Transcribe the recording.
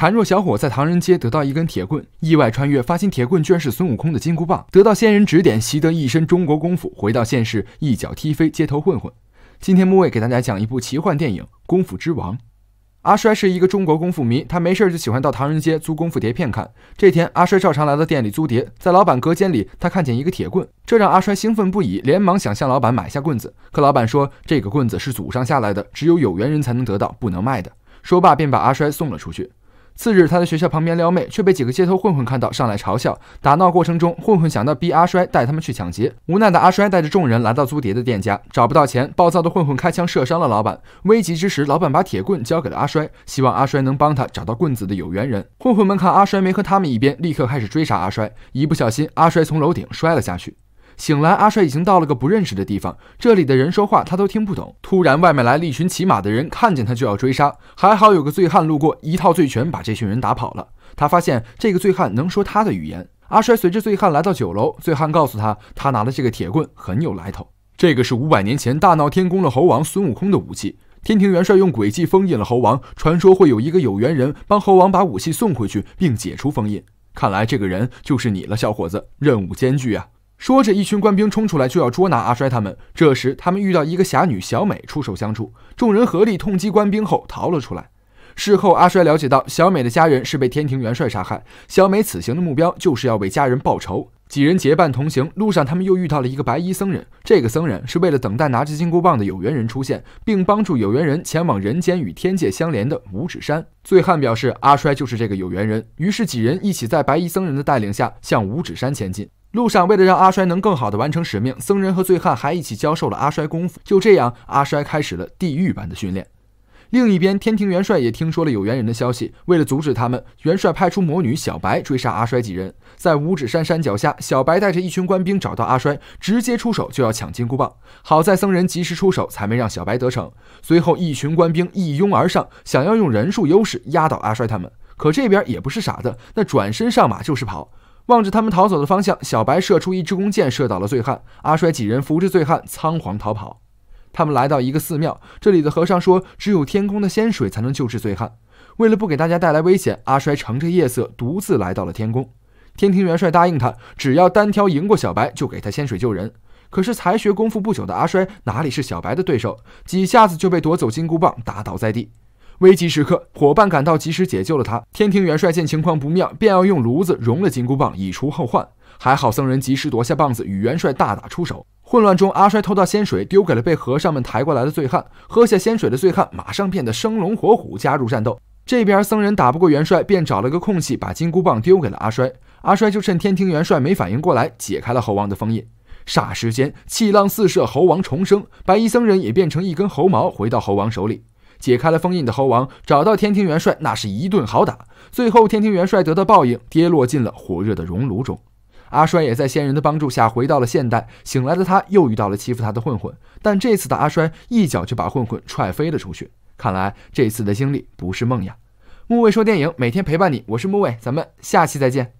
孱弱小伙在唐人街得到一根铁棍，意外穿越，发现铁棍居然是孙悟空的金箍棒。得到仙人指点，习得一身中国功夫，回到现实，一脚踢飞街头混混。今天木卫给大家讲一部奇幻电影《功夫之王》。阿衰是一个中国功夫迷，他没事就喜欢到唐人街租功夫碟片看。这天，阿衰照常来到店里租碟，在老板隔间里，他看见一个铁棍，这让阿衰兴奋不已，连忙想向老板买下棍子。可老板说这个棍子是祖上下来的，只有有缘人才能得到，不能卖的。说罢便把阿衰送了出去。次日，他在学校旁边撩妹，却被几个街头混混看到，上来嘲笑。打闹过程中，混混想到逼阿衰带他们去抢劫，无奈的阿衰带着众人来到租碟的店家，找不到钱，暴躁的混混开枪射伤了老板。危急之时，老板把铁棍交给了阿衰，希望阿衰能帮他找到棍子的有缘人。混混们看阿衰没和他们一边，立刻开始追杀阿衰。一不小心，阿衰从楼顶摔了下去。醒来，阿衰已经到了个不认识的地方，这里的人说话他都听不懂。突然，外面来了一群骑马的人，看见他就要追杀。还好有个醉汉路过，一套醉拳把这群人打跑了。他发现这个醉汉能说他的语言。阿衰随着醉汉来到酒楼，醉汉告诉他，他拿的这个铁棍很有来头，这个是五百年前大闹天宫的猴王孙悟空的武器。天庭元帅用诡计封印了猴王，传说会有一个有缘人帮猴王把武器送回去，并解除封印。看来这个人就是你了，小伙子，任务艰巨啊！说着，一群官兵冲出来，就要捉拿阿衰他们。这时，他们遇到一个侠女小美出手相助，众人合力痛击官兵后逃了出来。事后，阿衰了解到小美的家人是被天庭元帅杀害，小美此行的目标就是要为家人报仇。几人结伴同行，路上他们又遇到了一个白衣僧人。这个僧人是为了等待拿着金箍棒的有缘人出现，并帮助有缘人前往人间与天界相连的五指山。醉汉表示阿衰就是这个有缘人，于是几人一起在白衣僧人的带领下向五指山前进。路上，为了让阿衰能更好地完成使命，僧人和醉汉还一起教授了阿衰功夫。就这样，阿衰开始了地狱般的训练。另一边，天庭元帅也听说了有缘人的消息，为了阻止他们，元帅派出魔女小白追杀阿衰几人。在五指山山脚下，小白带着一群官兵找到阿衰，直接出手就要抢金箍棒。好在僧人及时出手，才没让小白得逞。随后，一群官兵一拥而上，想要用人数优势压倒阿衰他们。可这边也不是傻子，那转身上马就是跑。望着他们逃走的方向，小白射出一支弓箭，射倒了醉汉。阿衰几人扶着醉汉，仓皇逃跑。他们来到一个寺庙，这里的和尚说，只有天宫的仙水才能救治醉汉。为了不给大家带来危险，阿衰乘着夜色独自来到了天宫。天庭元帅答应他，只要单挑赢过小白，就给他仙水救人。可是才学功夫不久的阿衰哪里是小白的对手？几下子就被夺走金箍棒，打倒在地。危急时刻，伙伴赶到，及时解救了他。天庭元帅见情况不妙，便要用炉子熔了金箍棒，以除后患。还好僧人及时夺下棒子，与元帅大打出手。混乱中，阿衰偷到仙水，丢给了被和尚们抬过来的醉汉。喝下仙水的醉汉马上变得生龙活虎，加入战斗。这边僧人打不过元帅，便找了个空隙，把金箍棒丢给了阿衰。阿衰就趁天庭元帅没反应过来，解开了猴王的封印。霎时间，气浪四射，猴王重生。白衣僧人也变成一根猴毛，回到猴王手里。解开了封印的猴王找到天庭元帅，那是一顿好打。最后天庭元帅得到报应，跌落进了火热的熔炉中。阿衰也在仙人的帮助下回到了现代，醒来的他又遇到了欺负他的混混，但这次的阿衰一脚就把混混踹飞了出去。看来这次的经历不是梦呀！木卫说电影每天陪伴你，我是木卫，咱们下期再见。